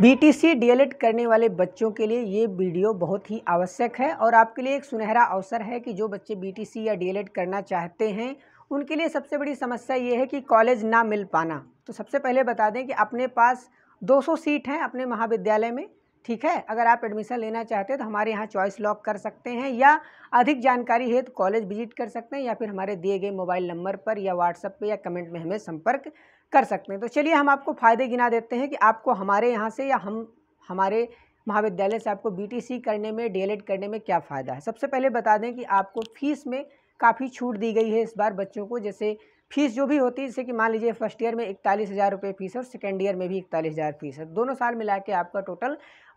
BTC DElEd करने वाले बच्चों के लिए ये वीडियो बहुत ही आवश्यक है और आपके लिए एक सुनहरा अवसर है कि जो बच्चे बीटीसी या डीएलएड करना चाहते हैं उनके लिए सबसे बड़ी समस्या ये है कि कॉलेज ना मिल पाना तो सबसे पहले बता दें कि अपने पास 200 सीट हैं अपने महाविद्यालय में ठीक है अगर आप एडमिशन लेना चाहते हैं तो हमारे यहाँ चॉइस लॉक कर सकते हैं या अधिक जानकारी हेतु तो कॉलेज विजिट कर सकते हैं या फिर हमारे दिए गए मोबाइल नंबर पर या व्हाट्सएप पर या कमेंट में हमें संपर्क कर सकते हैं तो चलिए हम आपको फ़ायदे गिना देते हैं कि आपको हमारे यहाँ से या हम हमारे महाविद्यालय से आपको बीटीसी करने में डी करने में क्या फ़ायदा है सबसे पहले बता दें कि आपको फ़ीस में काफ़ी छूट दी गई है इस बार बच्चों को जैसे फ़ीस जो भी होती है जैसे कि मान लीजिए फर्स्ट ईयर में इकतालीस हज़ार रुपये फ़ीस और सेकेंड ईयर में भी इकतालीस हज़ार फीस है दोनों साल मिला के आपका टोटल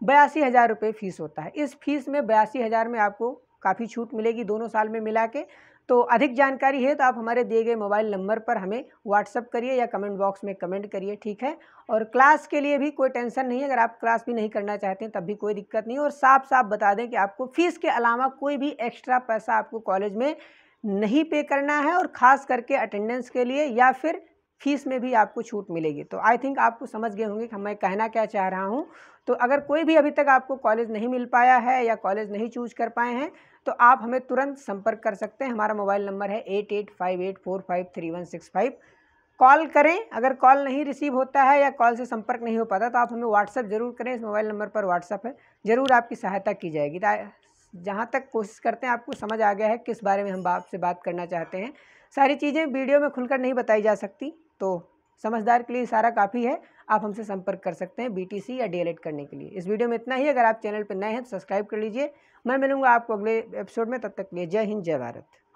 बयासी हज़ार रुपये फ़ीस होता है इस फीस में बयासी हज़ार में आपको काफ़ी छूट मिलेगी दोनों साल में मिला के तो अधिक जानकारी है तो आप हमारे दिए गए मोबाइल नंबर पर हमें व्हाट्सअप करिए या कमेंट बॉक्स में कमेंट करिए ठीक है और क्लास के लिए भी कोई टेंशन नहीं है अगर आप क्लास भी नहीं करना चाहते हैं तब भी कोई दिक्कत नहीं और साफ साफ बता दें कि आपको फ़ीस के अलावा कोई भी एक्स्ट्रा पैसा आपको कॉलेज में नहीं पे करना है और ख़ास करके अटेंडेंस के लिए या फिर फीस में भी आपको छूट मिलेगी तो आई थिंक आपको समझ गए होंगे कि मैं कहना क्या चाह रहा हूँ तो अगर कोई भी अभी तक आपको कॉलेज नहीं मिल पाया है या कॉलेज नहीं चूज कर पाए हैं तो आप हमें तुरंत संपर्क कर सकते हैं हमारा मोबाइल नंबर है eight eight five eight four five three one six five call करें अगर कॉल नहीं रिसीव होता है या कॉल से संपर्क नहीं हो पाता तो आप हमें व्हाट्सअप जरूर करें इस मोबाइल नंबर पर व्हाट्सअप है ज़रूर आपकी सहायता की जाएगी तो जहाँ तक कोशिश करते हैं आपको समझ आ गया है किस बारे में हम आपसे बात करना चाहते हैं सारी चीज़ें वीडियो में खुलकर नहीं बताई जा सकती तो समझदार के लिए सारा काफ़ी है आप हमसे संपर्क कर सकते हैं बीटीसी या डी करने के लिए इस वीडियो में इतना ही अगर आप चैनल पर नए हैं तो सब्सक्राइब कर लीजिए मैं मिलूंगा आपको अगले एपिसोड में तब तक के लिए जय हिंद जय भारत